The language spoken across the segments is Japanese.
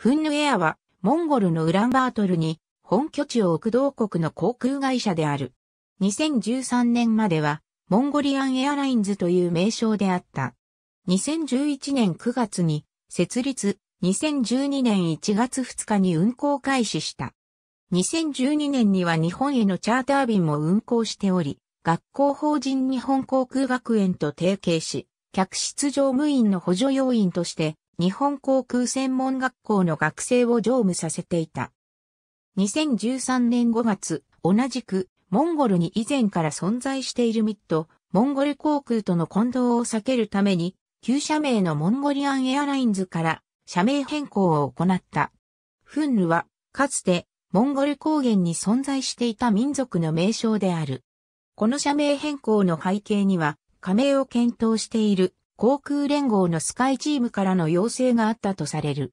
フンヌエアは、モンゴルのウランバートルに、本拠地を置く同国の航空会社である。2013年までは、モンゴリアンエアラインズという名称であった。2011年9月に、設立、2012年1月2日に運航開始した。2012年には日本へのチャーター便も運航しており、学校法人日本航空学園と提携し、客室乗務員の補助要員として日本航空専門学校の学生を乗務させていた。2013年5月、同じくモンゴルに以前から存在しているミッド、モンゴル航空との混同を避けるために、旧社名のモンゴリアンエアラインズから社名変更を行った。フンヌは、かつて、モンゴル高原に存在していた民族の名称である。この社名変更の背景には、加盟を検討している航空連合のスカイチームからの要請があったとされる。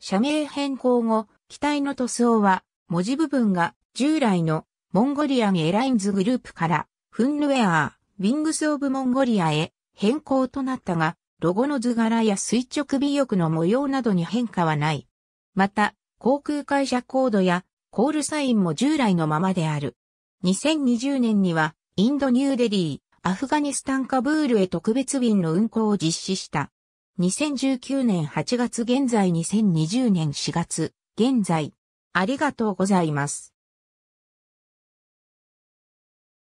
社名変更後、機体の塗装は、文字部分が従来のモンゴリアンエラインズグループからフンヌウェアー、ウィングスオブモンゴリアへ変更となったが、ロゴの図柄や垂直尾翼の模様などに変化はない。また、航空会社コードやコールサインも従来のままである。2020年にはインドニューデリー、アフガニスタンカブールへ特別便の運行を実施した。2019年8月現在2020年4月現在。ありがとうございます。